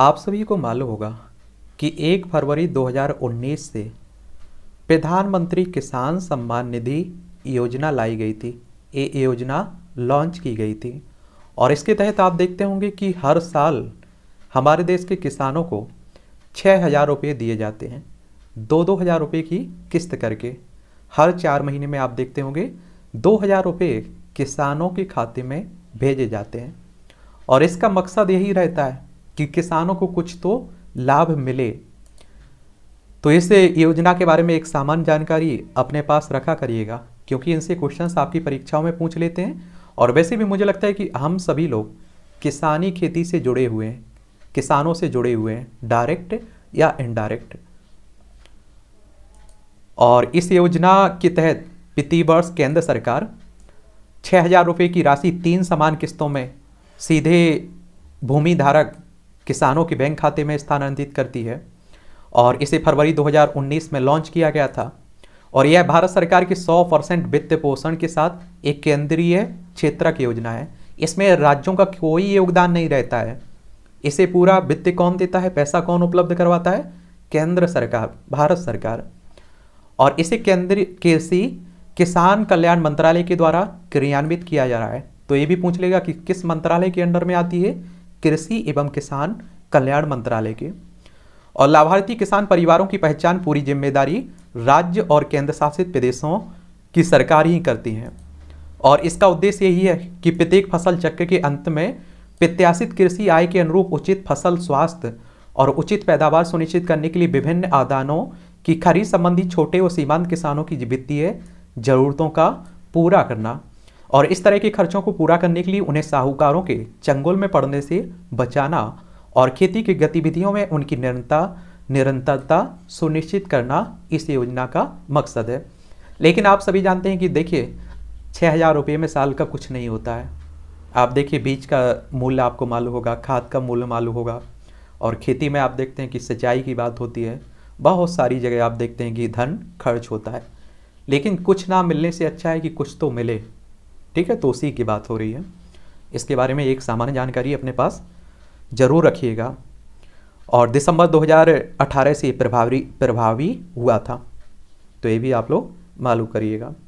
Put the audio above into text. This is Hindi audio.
आप सभी को मालूम होगा कि 1 फरवरी 2019 से प्रधानमंत्री किसान सम्मान निधि योजना लाई गई थी ये योजना लॉन्च की गई थी और इसके तहत आप देखते होंगे कि हर साल हमारे देश के किसानों को छः हज़ार रुपये दिए जाते हैं दो दो हज़ार रुपये की किस्त करके हर चार महीने में आप देखते होंगे दो हज़ार रुपये किसानों के खाते में भेजे जाते हैं और इसका मकसद यही रहता है कि किसानों को कुछ तो लाभ मिले तो इस योजना के बारे में एक सामान्य जानकारी अपने पास रखा करिएगा क्योंकि इनसे क्वेश्चंस आपकी परीक्षाओं में पूछ लेते हैं और वैसे भी मुझे लगता है कि हम सभी लोग किसानी खेती से जुड़े हुए हैं किसानों से जुड़े हुए हैं डायरेक्ट या इनडायरेक्ट और इस योजना के तहत वित्तीय वर्ष केंद्र सरकार छः हज़ार रुपये की राशि तीन समान किस्तों में सीधे भूमि धारक किसानों के बैंक खाते में स्थानांतरित करती है और इसे फरवरी 2019 में लॉन्च किया गया था और यह भारत सरकार की 100 परसेंट वित्त पोषण के साथ एक केंद्रीय क्षेत्र की योजना है इसमें राज्यों का कोई योगदान नहीं रहता है इसे पूरा वित्त कौन देता है पैसा कौन उपलब्ध करवाता है केंद्र सरकार भारत सरकार और इसे केंद्रीय कृषि किसान कल्याण मंत्रालय के द्वारा क्रियान्वित किया जा रहा है तो ये भी पूछ लेगा कि किस मंत्रालय के अंडर में आती है कृषि एवं किसान कल्याण मंत्रालय के और लाभार्थी किसान परिवारों की पहचान पूरी जिम्मेदारी राज्य और केंद्र शासित प्रदेशों की सरकार ही करती हैं और इसका उद्देश्य यही है कि प्रत्येक फसल चक्र के अंत में प्रत्याशित कृषि आय के अनुरूप उचित फसल स्वास्थ्य और उचित पैदावार सुनिश्चित करने के लिए विभिन्न आदानों की खरीद संबंधी छोटे व सीमांत किसानों की वित्तीय जरूरतों का पूरा करना और इस तरह के खर्चों को पूरा करने के लिए उन्हें साहूकारों के चंगुल में पड़ने से बचाना और खेती की गतिविधियों में उनकी निरंतर निरंतरता सुनिश्चित करना इस योजना का मकसद है लेकिन आप सभी जानते हैं कि देखिए छः हज़ार रुपये में साल का कुछ नहीं होता है आप देखिए बीज का मूल्य आपको मालूम होगा खाद का मूल्य मालूम होगा और खेती में आप देखते हैं कि सिंचाई की बात होती है बहुत सारी जगह आप देखते हैं कि धन खर्च होता है लेकिन कुछ ना मिलने से अच्छा है कि कुछ तो मिले ठीक है तोसी की बात हो रही है इसके बारे में एक सामान्य जानकारी अपने पास जरूर रखिएगा और दिसंबर 2018 से प्रभावी प्रभावी हुआ था तो ये भी आप लोग मालूम करिएगा